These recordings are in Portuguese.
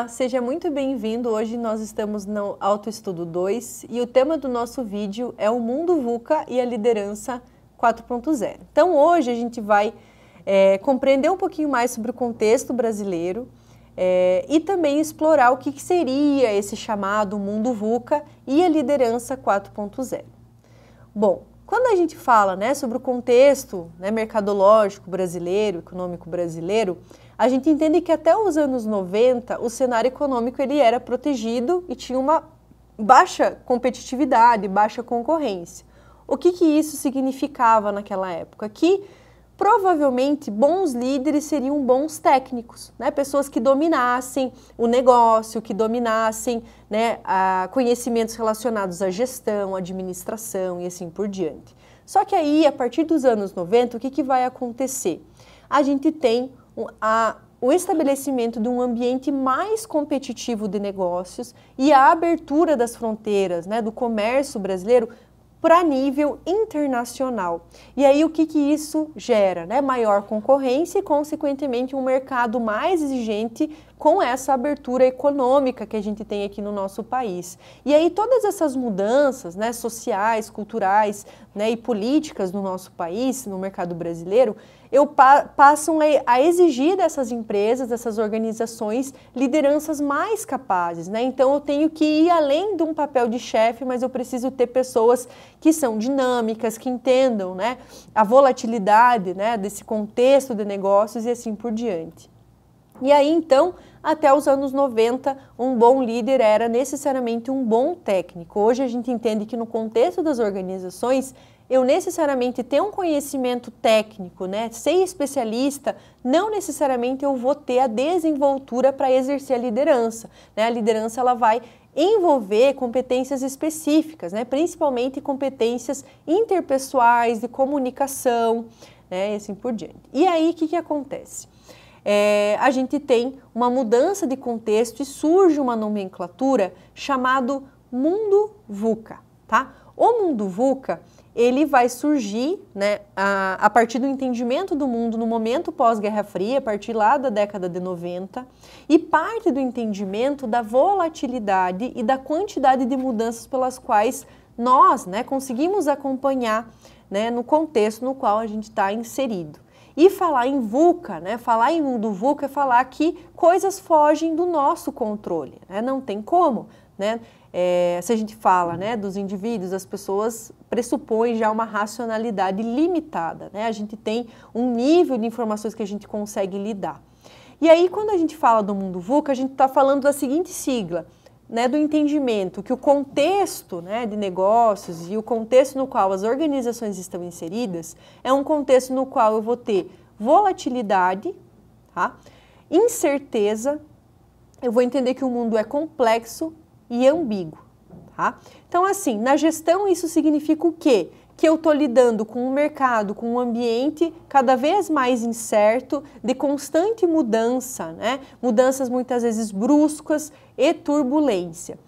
Olá, seja muito bem-vindo. Hoje nós estamos no Autoestudo 2 e o tema do nosso vídeo é o mundo VUCA e a liderança 4.0. Então hoje a gente vai é, compreender um pouquinho mais sobre o contexto brasileiro é, e também explorar o que, que seria esse chamado mundo VUCA e a liderança 4.0. Bom, quando a gente fala né, sobre o contexto né, mercadológico brasileiro, econômico brasileiro, a gente entende que até os anos 90 o cenário econômico ele era protegido e tinha uma baixa competitividade, baixa concorrência. O que, que isso significava naquela época? Que provavelmente bons líderes seriam bons técnicos, né? pessoas que dominassem o negócio, que dominassem né, conhecimentos relacionados à gestão, administração e assim por diante. Só que aí, a partir dos anos 90, o que, que vai acontecer? A gente tem a, o estabelecimento de um ambiente mais competitivo de negócios e a abertura das fronteiras né, do comércio brasileiro para nível internacional. E aí o que, que isso gera? Né? Maior concorrência e, consequentemente, um mercado mais exigente com essa abertura econômica que a gente tem aqui no nosso país. E aí todas essas mudanças né, sociais, culturais né, e políticas no nosso país, no mercado brasileiro, eu pa passam a, exigir dessas empresas, dessas organizações, lideranças mais capazes. Né? Então eu tenho que ir além de um papel de chefe, mas eu preciso ter pessoas que são dinâmicas, que entendam né, a volatilidade né, desse contexto de negócios e assim por diante. E aí então, até os anos 90, um bom líder era necessariamente um bom técnico. Hoje a gente entende que no contexto das organizações, eu necessariamente ter um conhecimento técnico, né, ser especialista, não necessariamente eu vou ter a desenvoltura para exercer a liderança. Né? A liderança ela vai envolver competências específicas, né? principalmente competências interpessoais, de comunicação, né? e assim por diante. E aí, o que, que acontece? é, a gente tem uma mudança de contexto e surge uma nomenclatura chamado mundo VUCA, tá? O mundo VUCA ele vai surgir né, a, a, partir do entendimento do mundo no momento pós-Guerra Fria, a partir lá da década de 90, e parte do entendimento da volatilidade e da quantidade de mudanças pelas quais nós né, conseguimos acompanhar né, no contexto no qual a gente está inserido. E falar em VUCA, né? falar em mundo VUCA é falar que coisas fogem do nosso controle, né? não tem como. Né? É, se a gente fala né, dos indivíduos, as pessoas pressupõem já uma racionalidade limitada. Né? A gente tem um nível de informações que a gente consegue lidar. E aí, quando a gente fala do mundo VUCA, a gente está falando da seguinte sigla: né, do entendimento que o contexto né, de negócios e o contexto no qual as organizações estão inseridas é um contexto no qual eu vou ter volatilidade, tá? incerteza, eu vou entender que o mundo é complexo e ambíguo. Tá? Então, assim, na gestão isso significa o quê? que eu estou lidando com um mercado, com um ambiente cada vez mais incerto, de constante mudança, né? mudanças muitas vezes bruscas e turbulência.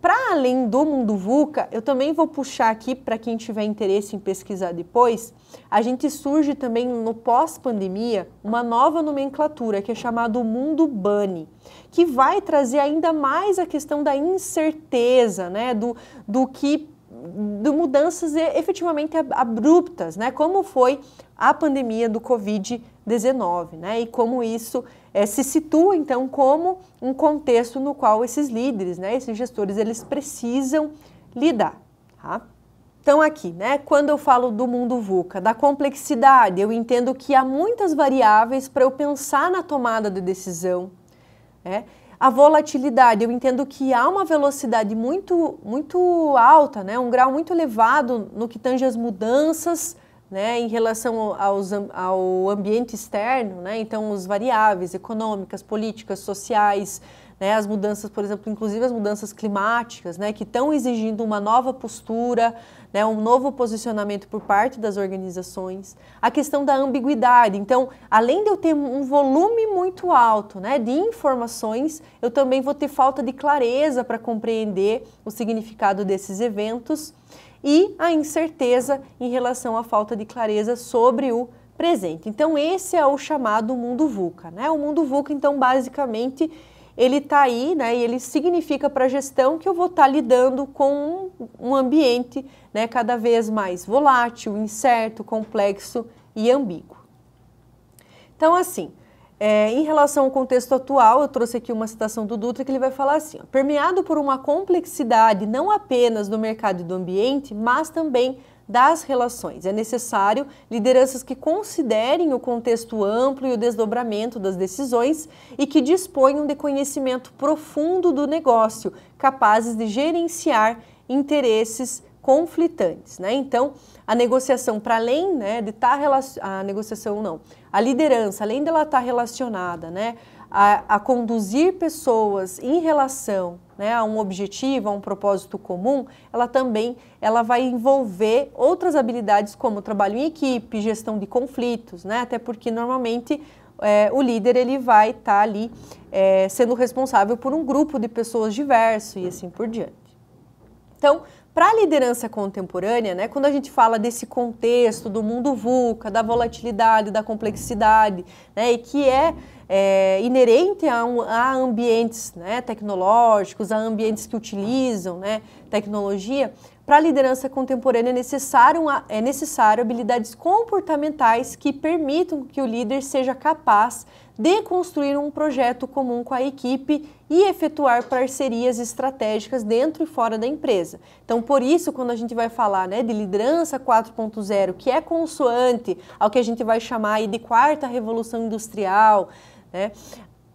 Para além do mundo VUCA, eu também vou puxar aqui para quem tiver interesse em pesquisar depois, a gente surge também no pós-pandemia uma nova nomenclatura que é chamado mundo BANI, que vai trazer ainda mais a questão da incerteza, né, do, do que de mudanças efetivamente abruptas, né? Como foi a pandemia do Covid-19, né? E como isso é, se situa então como um contexto no qual esses líderes, né? Esses gestores eles precisam lidar. Tá? Então aqui, né? Quando eu falo do mundo VUCA, da complexidade, eu entendo que há muitas variáveis para eu pensar na tomada de decisão, né? a volatilidade, eu entendo que há uma velocidade muito, muito alta, né? um grau muito elevado no que tange as mudanças né? em relação aos, ao ambiente externo, né? então os variáveis econômicas, políticas, sociais, né, as mudanças, por exemplo, inclusive as mudanças climáticas, né, que estão exigindo uma nova postura, né, um novo posicionamento por parte das organizações. A questão da ambiguidade. Então, além de eu ter um volume muito alto né, de informações, eu também vou ter falta de clareza para compreender o significado desses eventos e a incerteza em relação à falta de clareza sobre o presente. Então, esse é o chamado mundo VUCA. Né? O mundo VUCA, então, basicamente ele está aí, né, e ele significa para a gestão que eu vou estar tá lidando com um ambiente né, cada vez mais volátil, incerto, complexo e ambíguo. Então, assim, é, em relação ao contexto atual, eu trouxe aqui uma citação do Dutra que ele vai falar assim: ó, permeado por uma complexidade não apenas do mercado e do ambiente, mas também das relações. É necessário lideranças que considerem o contexto amplo e o desdobramento das decisões e que disponham de conhecimento profundo do negócio, capazes de gerenciar interesses conflitantes, né? Então, a negociação para além, né, de estar tá a negociação não, a liderança, além dela estar tá relacionada, né, a, a conduzir pessoas em relação né, a um objetivo, a um propósito comum, ela também ela vai envolver outras habilidades como trabalho em equipe, gestão de conflitos, né, até porque normalmente é, o líder ele vai estar tá ali é, sendo responsável por um grupo de pessoas diverso e assim por diante. Então, para a liderança contemporânea, né, quando a gente fala desse contexto do mundo VUCA, da volatilidade, da complexidade, né, e que é, é inerente a, um, a ambientes né, tecnológicos, a ambientes que utilizam né, tecnologia, para a liderança contemporânea, é necessário, é necessário habilidades comportamentais que permitam que o líder seja capaz de construir um projeto comum com a equipe e efetuar parcerias estratégicas dentro e fora da empresa. Então, por isso, quando a gente vai falar né, de liderança 4.0, que é consoante ao que a gente vai chamar de quarta revolução industrial, né?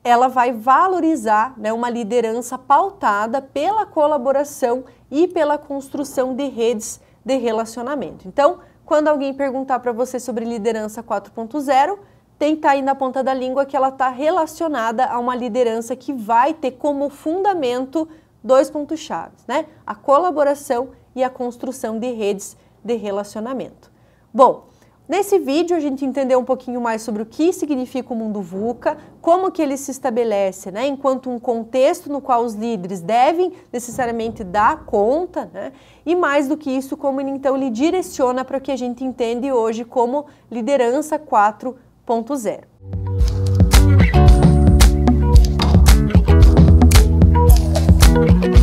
ela vai valorizar né, uma liderança pautada pela colaboração e pela construção de redes de relacionamento. Então, quando alguém perguntar para você sobre liderança 4.0, tem que aí na ponta da língua que ela está relacionada a uma liderança que vai ter como fundamento dois pontos chaves, né? A colaboração e a construção de redes de relacionamento. Bom, Nesse vídeo a gente entendeu um pouquinho mais sobre o que significa o mundo VUCA, como que ele se estabelece, né, enquanto um contexto no qual os líderes devem necessariamente dar conta, né, e mais do que isso, como ele então lhe direciona para o que a gente entende hoje como liderança 4.0.